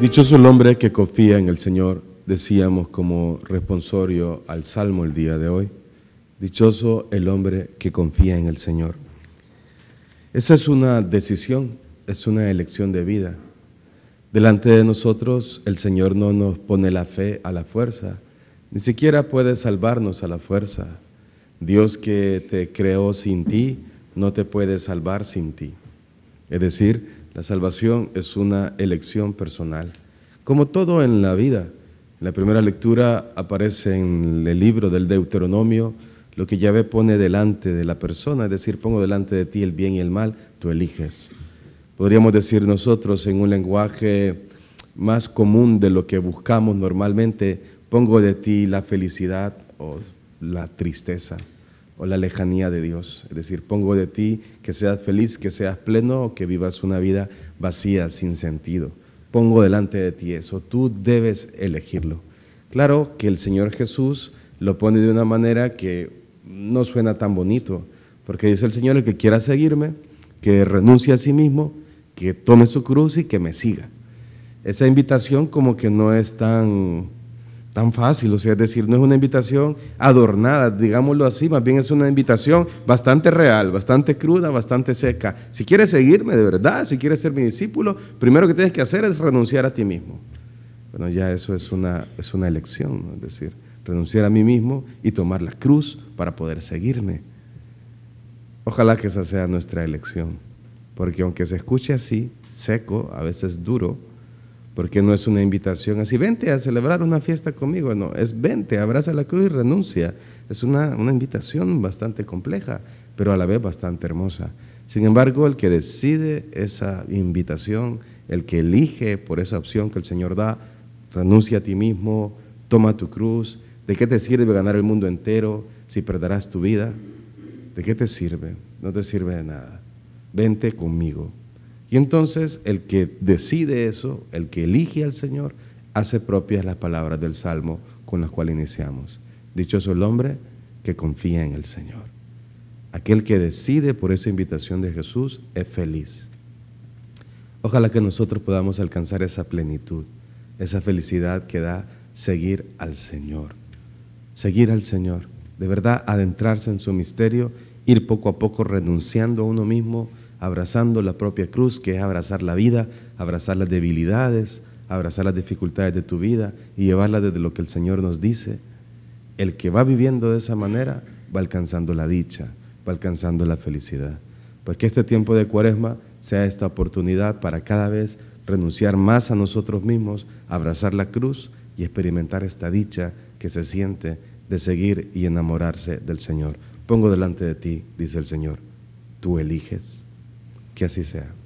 Dichoso el hombre que confía en el Señor, decíamos como responsorio al Salmo el día de hoy. Dichoso el hombre que confía en el Señor. Esa es una decisión, es una elección de vida. Delante de nosotros el Señor no nos pone la fe a la fuerza, ni siquiera puede salvarnos a la fuerza. Dios que te creó sin ti no te puede salvar sin ti. Es decir, la salvación es una elección personal. Como todo en la vida, en la primera lectura aparece en el libro del Deuteronomio lo que Yahvé pone delante de la persona, es decir, pongo delante de ti el bien y el mal, tú eliges. Podríamos decir nosotros en un lenguaje más común de lo que buscamos normalmente, pongo de ti la felicidad o la tristeza o la lejanía de Dios. Es decir, pongo de ti que seas feliz, que seas pleno o que vivas una vida vacía, sin sentido. Pongo delante de ti eso, tú debes elegirlo. Claro que el Señor Jesús lo pone de una manera que no suena tan bonito, porque dice el Señor, el que quiera seguirme, que renuncie a sí mismo, que tome su cruz y que me siga. Esa invitación como que no es tan tan fácil, o sea, es decir, no es una invitación adornada, digámoslo así, más bien es una invitación bastante real, bastante cruda, bastante seca. Si quieres seguirme de verdad, si quieres ser mi discípulo, primero que tienes que hacer es renunciar a ti mismo. Bueno, ya eso es una, es una elección, es decir, renunciar a mí mismo y tomar la cruz para poder seguirme. Ojalá que esa sea nuestra elección, porque aunque se escuche así, seco, a veces duro, porque no es una invitación así, vente a celebrar una fiesta conmigo. No, es vente, abraza la cruz y renuncia. Es una, una invitación bastante compleja, pero a la vez bastante hermosa. Sin embargo, el que decide esa invitación, el que elige por esa opción que el Señor da, renuncia a ti mismo, toma tu cruz. ¿De qué te sirve ganar el mundo entero si perderás tu vida? ¿De qué te sirve? No te sirve de nada. Vente conmigo. Y entonces el que decide eso, el que elige al Señor, hace propias las palabras del Salmo con las cuales iniciamos. Dichoso el hombre que confía en el Señor. Aquel que decide por esa invitación de Jesús es feliz. Ojalá que nosotros podamos alcanzar esa plenitud, esa felicidad que da seguir al Señor. Seguir al Señor, de verdad adentrarse en su misterio, ir poco a poco renunciando a uno mismo, abrazando la propia cruz, que es abrazar la vida, abrazar las debilidades, abrazar las dificultades de tu vida y llevarlas desde lo que el Señor nos dice. El que va viviendo de esa manera va alcanzando la dicha, va alcanzando la felicidad. Pues que este tiempo de cuaresma sea esta oportunidad para cada vez renunciar más a nosotros mismos, abrazar la cruz y experimentar esta dicha que se siente de seguir y enamorarse del Señor. Pongo delante de ti, dice el Señor, tú eliges. इक्यासी से है